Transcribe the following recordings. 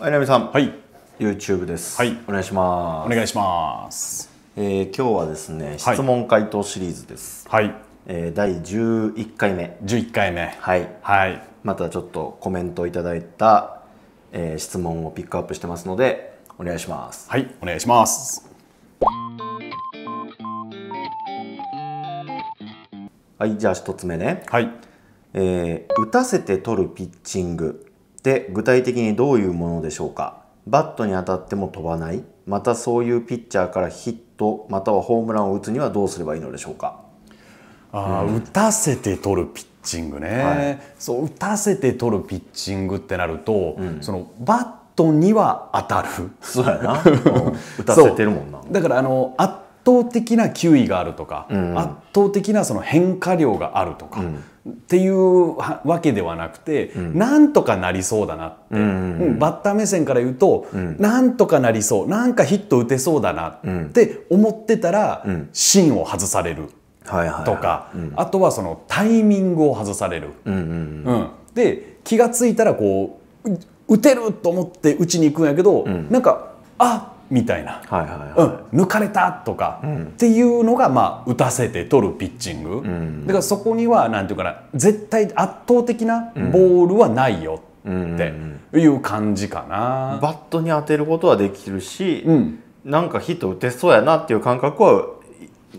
はい、なみさん。はい。YouTube です。はい。お願いします。お願いします。えー、今日はですね、質問回答シリーズです。はい。えー、第十一回目。十一回目。はい。はい。またちょっとコメントいただいた、えー、質問をピックアップしてますので、お願いします。はい。お願いします。はい。じゃあ一つ目ね。はい。えー、打たせて取るピッチング。で具体的にどういうものでしょうかバットに当たっても飛ばないまたそういうピッチャーからヒットまたはホームランを打つにはどうすればいいのでしょうかあ、うん、打たせて取るピッチングね、はい、そう打たせて取るピッチングってなると、うん、そのバットには当たるそうやな、うん、打たせてるもんなだからあの当倒的な球威があるとか、うん、圧倒的なその変化量があるとか、うん、っていうわけではなくて、うん、なんとかなりそうだなって、うんうん、バッター目線から言うと、うん、なんとかなりそうなんかヒット打てそうだなって思ってたら、芯を外されるとか、あとはそのタイミングを外される。うんで気が付いたらこう打てると思って打ちに行くんやけど、うん、なんかあっみたいな、抜かれたとか、うん、っていうのが、まあ、打たせて取るピッチング、うん、だからそこにはなんていうかな絶対圧倒的なボールはないよっていう感じかな。バットに当てることはできるし、うん、なんかヒット打てそうやなっていう感覚は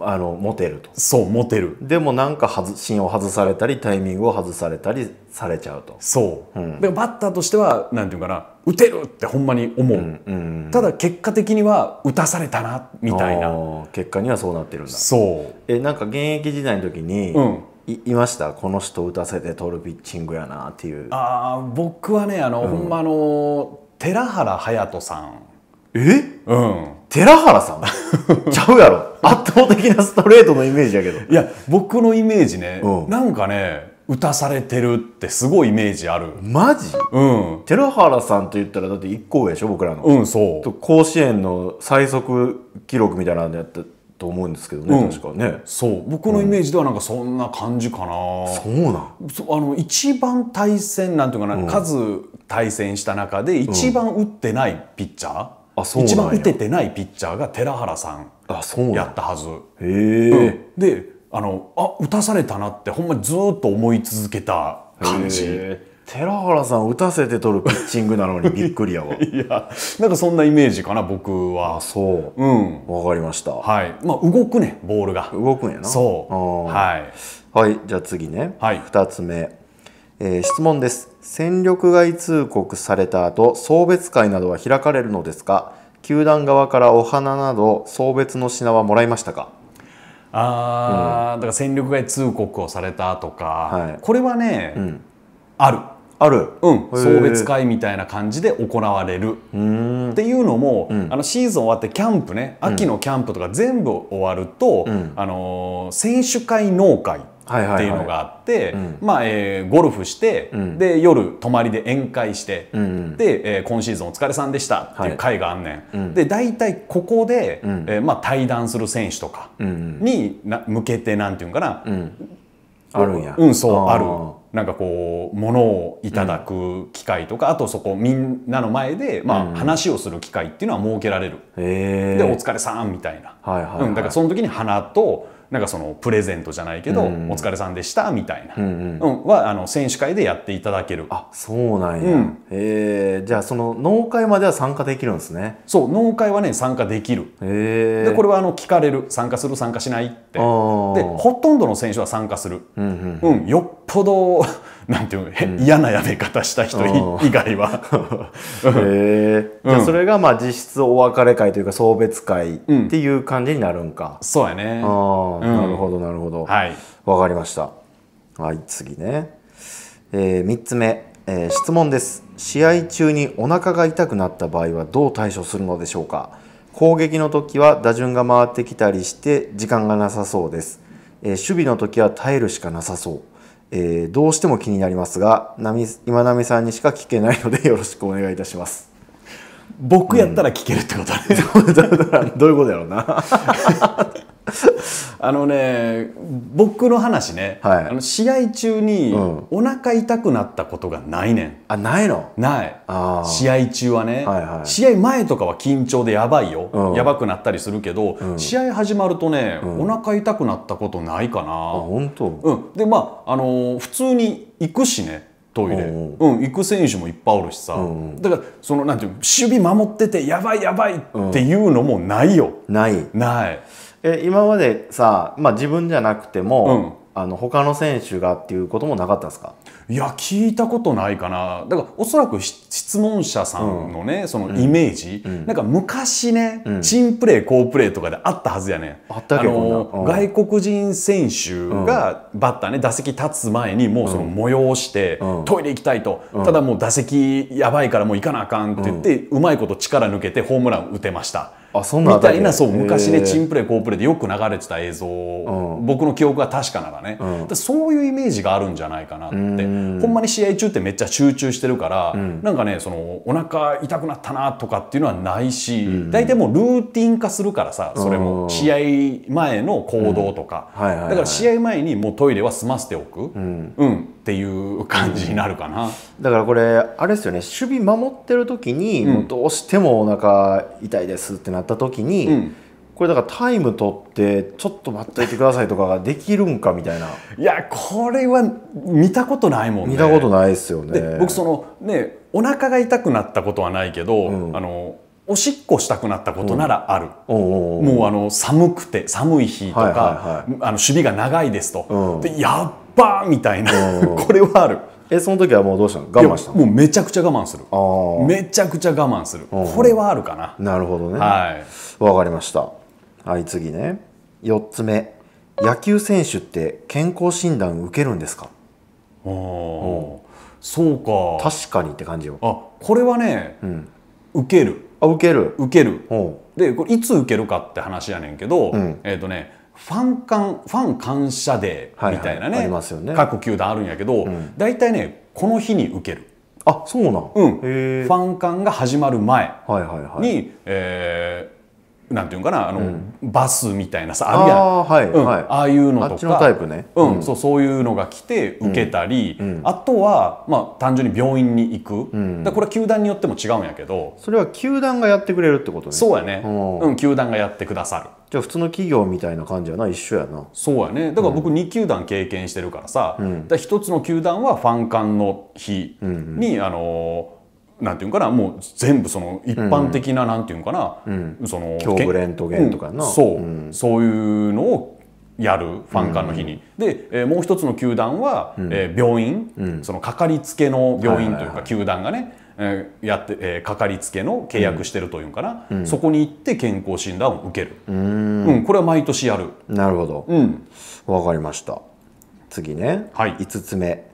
あのモテるとそうモテるでもなんか芯を外されたりタイミングを外されたりされちゃうとそう、うん、バッターとしてはなんていうかな打てるってほんまに思ううんうんうん、ただ結果的には打たされたなみたいな結果にはそうなってるんだそうえなんか現役時代の時に、うん、いいましたこの人打たせて取るピッチングやなっていうああ僕はねあの、うん、ほんまあの寺原隼人さんえうん寺原さん ちゃうやろ圧倒的なストレートのイメージやけどいや僕のイメージね、うん、なんかね打たされてるってすごいイメージあるマジうん寺原さんと言ったらだって1校でしょ僕らのうんそう甲子園の最速記録みたいなのやったと思うんですけどね、うん、確かねそう僕のイメージではなんかそんな感じかな、うん、そうなんあの一番対戦なんていうかな、うん、数対戦した中で一番打ってないピッチャー、一番打ててないピッチャーが寺原さんやったはず。へうん、であのあ打たされたなってほんまにずっと思い続けた感じ。寺原さん打たせて取るピッチングなのに びっくりやわいやなんかそんなイメージかな僕はそううんわかりましたはいまあ動くねボールが動くんやなそうはい、はい、じゃあ次ね、はい、2つ目、えー、質問です戦力外通告された後、送別会などは開かれるのですか球団側からお花など送別の品はもらいましたかあ、うん、だから戦力外通告をされたとか、はい、これはね、うん、ある。ある、うん、送別会みたいな感じで行われるっていうのも、うん、あのシーズン終わってキャンプね秋のキャンプとか全部終わると、うん、あの選手会農会っていうのがあって、まあ、えー、ゴルフして、で夜泊まりで宴会して、で、えー、今シーズンお疲れさんでしたっていう会があんねん、はい、で大体ここで、うえー、まあ、対談する選手とかにな向けてなんていうんかな、うん、あるんや。うん、そう、ある。なんかこう、ものをいただく機会とか、うん、あとそこみんなの前で、まあ、話をする機会っていうのは設けられる。で、お疲れさんみたいな。はいはいはい、うん、だからその時に花と、なんかそのプレゼントじゃないけど、うん、お疲れさんでしたみたいな、うんうん、はあの選手会でやっていただけるあそうなんや、うん、えじゃあその農会までは参加できるんですねそう農会はね参加できる、えでこれはあの聞かれる参加する参加しないってでほとんどの選手は参加する、うん、うん、よっぽどなんていううん、嫌なやめ方した人以外は。へえ。じゃあそれがまあ実質お別れ会というか送別会っていう感じになるんか。うん、そうやね。ああ、なるほどなるほど。はい。わかりました。はい、次ね。えー、3つ目、えー、質問です。試合中にお腹が痛くなった場合はどう対処するのでしょうか攻撃の時は打順が回ってきたりして時間がなさそうです。えー、守備の時は耐えるしかなさそう。えー、どうしても気になりますが今波さんにしか聞けないので よろしくお願いいたします僕やったら聞けるってことね、うん、どういうことやろうな あのね僕の話ね、はい、あの試合中にお腹痛くなったことがないねん、あないのない試合中はね、はいはい、試合前とかは緊張でやばいよ、うん、やばくなったりするけど、うん、試合始まるとね、うん、お腹痛くなったことないかな本当、うん、でまあ、あのー、普通に行くしねトイレ、うん、行く選手もいっぱいおるしさ、だからそのなんていう守備守っててやばいやばいっていうのもないよ、ないないえ今までさ、まあ、自分じゃなくても、あの他の選手がっていうこともなかったですかいや聞いたことないかなだからおそらく質問者さんのね、うん、そのイメージ、うん、なんか昔ね、うん、チンプレー好プレーとかであったはずやねあったけど外国人選手がバッターね打席立つ前にもうその催して、トイレ行きたいと、ただもう打席やばいからもう行かなあかんって言って、うまいこと力抜けてホームラン打てましたあそんなみたいなそう昔ね珍プレー好プレーでよく流れてた映像、うん、僕の記憶が確かならね、うん、そういうイメージがあるんじゃないかなって、ん、ほんまに試合中ってめっちゃ集中してるから、うん、なんかねそのお腹痛くなったなとかっていうのはないし、うん、大体もうルーティン化するからさそれも試合前の行動とか、だから試合前にもうトイレは済ませておく、うんっていう感じになるかな、だからこれあれですよね守備守ってる時に、うん、どうしてもお腹痛いですってなった時に、うん、これだからタイム取ってちょっと待っといてくださいとかができるんかみたいないやこれは見たことないもんね見たことないですよね僕そのねお腹が痛くなったことはないけど、うん、あのおしっこしたくなったことならある、もうあの寒くて寒い日とか、あの守備が長いですと、でやっバーみたいなこれはあるえその時はもうどうしたの我慢したもうめちゃくちゃ我慢するめちゃくちゃ我慢するこれはあるかななるほどねはいわかりましたはい次ね4つ目野球選手って健康診断受けるんですかあそうか確かにって感じよあこれはね、うん、受けるあ受ける受けるでこれいつ受けるかって話やねんけど、うん、えっ、ー、とねファン感ファン感謝デーみたいなねはいはい、ね各球団あるんやけど、うん、大体ねこの日に受ける。あそうなん、うん、ファン感が始まる前に、はいはいはい、えーなんていうかなあの、うん、バスみたいなさあるやんあはいうんはい、ああいうのとか、うん、うん、そうそういうのが来て受けたり、あとは、まあ、単純に病院に行く、だこれは球団によっても違うんやけどそれは球団がやってくれるってことねそうやね、うん、球団がやってくださるじゃあ普通の企業みたいな感じやな一緒やなそうやねだから僕2球団経験してるからさ、うん、つの球団はファン間の日に、あのーなんていうかなもう全部その一般的な、なんていうかな、うん、その胸部レントゲンとかの、うん、そう、うん、そういうのをやるファン間の日に、で、えー、もう一つの球団は、うん、えー、病院、そのかかりつけの病院というか、球団がね、えー、やって、えー、かかりつけの契約してるというかな、そこに行って健康診断を受けるうんこれは毎年やるなるほどわ、かりました次ね、はい、5つ目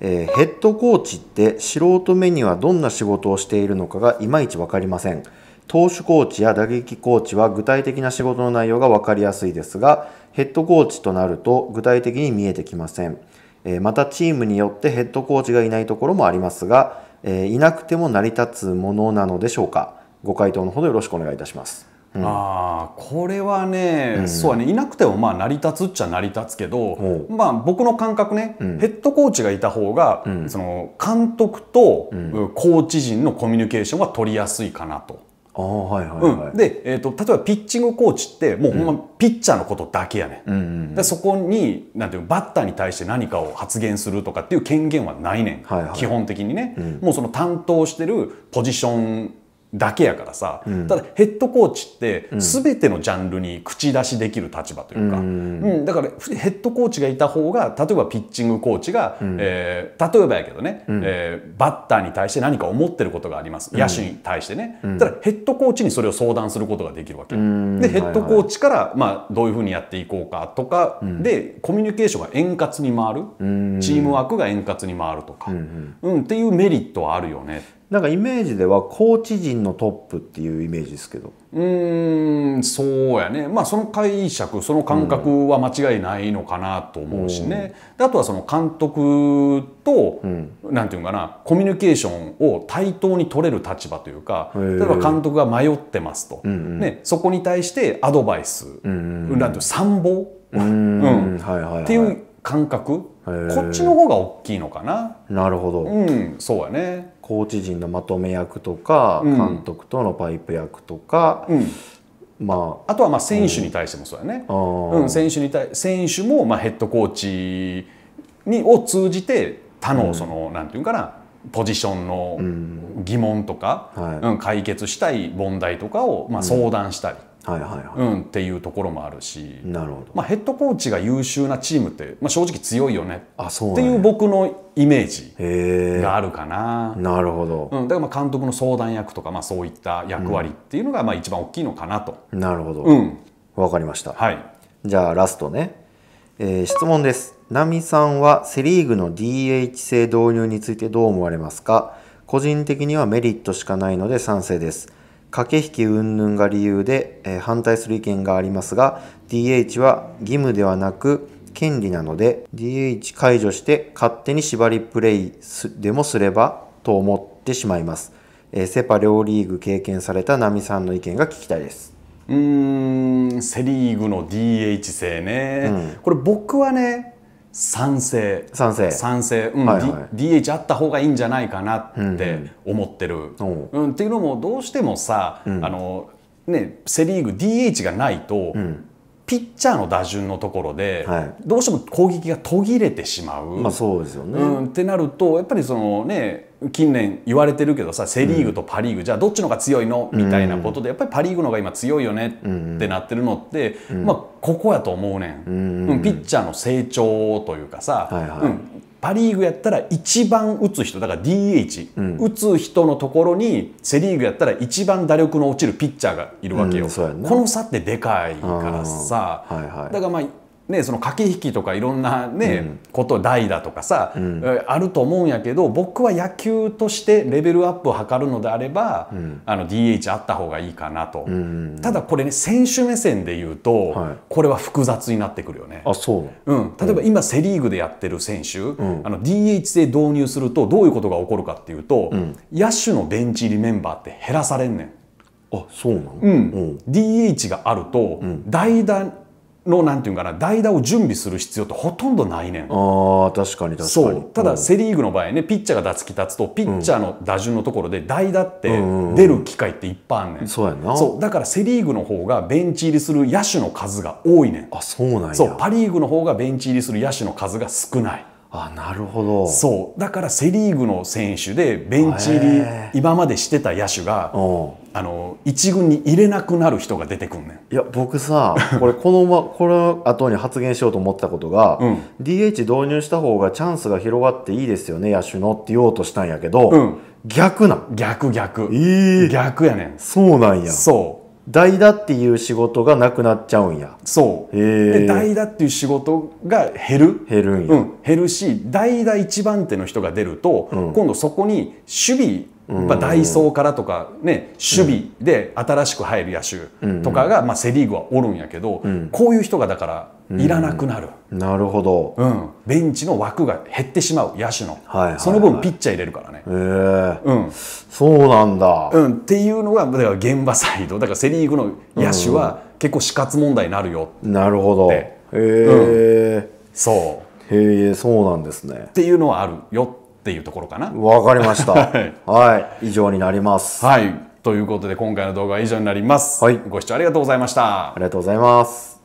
えー、ヘッドコーチって素人目にはどんな仕事をしているのかがいまいち分かりません投手コーチや打撃コーチは具体的な仕事の内容が分かりやすいですがヘッドコーチとなると具体的に見えてきません、えー、またチームによってヘッドコーチがいないところもありますが、えー、いなくても成り立つものなのでしょうかご回答のほどよろしくお願いいたしますうん、あこれはね、うん、そうはねいなくてもまあ成り立つっちゃ成り立つけど、まあ、僕の感覚ね、うん、ヘッドコーチがいた方が、その監督と、コーチ陣のコミュニケーションは取りやすいかなと。うん、で、えーと、例えばピッチングコーチってもうほんまピッチャーのことだけやね、うん、でそこになんていうバッターに対して何かを発言するとかっていう権限はないねん、はいはい、基本的にね、うん、もうその担当してるポジションだけやからさ、うん、ただヘッドコーチって全てのジャンルに口出しできる立場というか、うん、うん、だからヘッドコーチがいた方が例えばピッチングコーチが、うん、えー、例えばやけどね、うん、えー、バッターに対して何か思ってることがあります野手に対してね、ただヘッドコーチにそれを相談することができるわけ、でヘッドコーチから、まあ、どういうふうにやっていこうかとかで、コミュニケーションが円滑に回る、チームワークが円滑に回るとか、うんっていうメリットはあるよねなんかイメージでは高知人のトップっていうイメージですけどうんそうやねまあその解釈その感覚は間違いないのかなと思うしね、うん、あとはその監督と、うん、なんていうかなコミュニケーションを対等に取れる立場というか例えば監督が迷ってますと、うんうん、ね、そこに対してアドバイス、うんうん、なんていう参謀っていう感覚こっちの方が大きいのかななるほど、うん、そうやねコーチ陣のまとめ役とか、監督とのパイプ役とか、うんまあ、あとはまあ選手に対してもそうやね、うん、選手に対選手もまあヘッドコーチにを通じて他のその、うん、なんていうかなポジションの疑問とか、うん、解決したい問題とかをまあ相談したり。はいはいはいうん、っていうところもあるしなるほど、まあ、ヘッドコーチが優秀なチームって、まあ、正直強いよねっていう僕のイメージがあるかな。なるほど、うん、だからまあ監督の相談役とか、まあ、そういった役割っていうのがまあ一番大きいのかなと。うん、なるほど、うん、分かりました、はい、じゃあラストね、えー、質問です。ナミさんはセ・リーグの DH 制導入についてどう思われますか個人的にはメリットしかないので賛成です。駆け引き云々が理由で、え反対する意見がありますが DH は義務ではなく権利なので DH 解除して勝手に縛りプレイでもすればと思ってしまいます、えセ・パ両リーグ経験された奈美さんの意見が聞きたいですうーんセ・リーグの DH 制ね、うん、これ僕はね賛成賛成賛成、うんはいはい D、DH あった方がいいんじゃないかなって思ってる、うん、うん、っていうのもどうしてもさ、うん、あのねセ・リーグ DH がないと、うんピッチャーの打順のところで、はい、どうしても攻撃が途切れてしまう。まあ、そうですよね、うん、ってなるとやっぱりそのね近年言われてるけどさセ・リーグとパ・リーグ、うん、じゃあどっちのが強いのみたいなことで、やっぱりパ・リーグのが今強いよねってなってるのって、うん、まあ、ここやと思うねん、うん、ピッチャーの成長というかさ、はいはい、うん、パ・リーグやったら一番打つ人だから DH、うん、打つ人のところにセ・リーグやったら一番打力の落ちるピッチャーがいるわけよ、うんね、この差ってでかいからさ、はいはい、だからまあね、その駆け引きとかいろんなね、うん、こと代だとかさ、うん、あると思うんやけど僕は野球としてレベルアップを図るのであれば、うん、あの DH あった方がいいかなと、ただこれね選手目線で言うと、はい、これは複雑になってくるよねあそう、うん、例えば今セ・リーグでやってる選手、あの DH で導入するとどういうことが起こるかっていうと、野手のベンチ入りメンバーって減らされんねん。あそうなの、うん、DH があると、代打のなんていうかな代打を準備する必要ってほとんどないねん。あ確かに確かにただセ・リーグの場合ねピッチャーが打席立つとピッチャーの打順のところで代打って出る機会っていっぱいあんねん,、そうやなそうだからセ・リーグの方がベンチ入りする野手の数が多いねんあそうなんやそうパ・リーグの方がベンチ入りする野手の数が少ないあなるほどそうだからセ・リーグの選手でベンチ入り今までしてた野手があの一軍に入れなくなる人が出てくんねんいや僕さこれこの、ま、この後に発言しようと思ったことが、うん、DH 導入した方がチャンスが広がっていいですよね野手のって言おうとしたんやけど、うん、逆なん逆逆、えー、逆やねんそうなんやそう代打っていう仕事がなくなっちゃうんやそうで代打っていう仕事が減る減るんや、うん、減るし代打一番手の人が出ると、今度そこに守備やっぱダイソーからとか、ね、守備で新しく入る野手とかが、まあ、セ・リーグはおるんやけど、こういう人がだからいらなくなる、なるほど、うん、ベンチの枠が減ってしまう野手の、その分ピッチャー入れるからね、えーうん、そうなんだ、うん、っていうのがだから現場サイドだからセ・リーグの野手は結構死活問題になるよなるほどへえ、そうへえそうなんですねっていうのはあるよっていうところかな。わかりました。はい、はい。以上になります。はい。ということで今回の動画は以上になります。はい。ご視聴ありがとうございました。ありがとうございます。